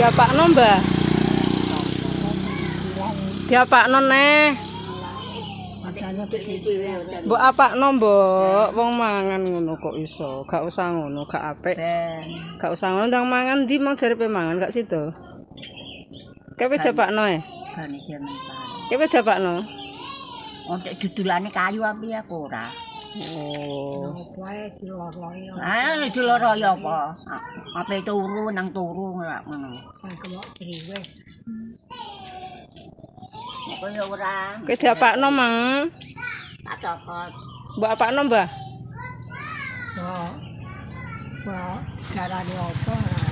Dia Pak Mbak. Dia Pak Non neh. Bu apa nombo, wong mangan ngono kok iso, gak usah ngono, gak apik. Gak usah ngono ndang mangan di mau jare mangan gak situ. Kepe jabakno e? Eh? Kepe jabakno? Oh, judulane kayu api ya kok ora. Oh. Nang kuwi di loro ya. Ah, di loro ya apa? Apa turu nang turu ngono. Kayak kok driwe. Nek koyo ora. Tak cokot. Mbok apakno, Mbah? Yo. Mbah, darane apa?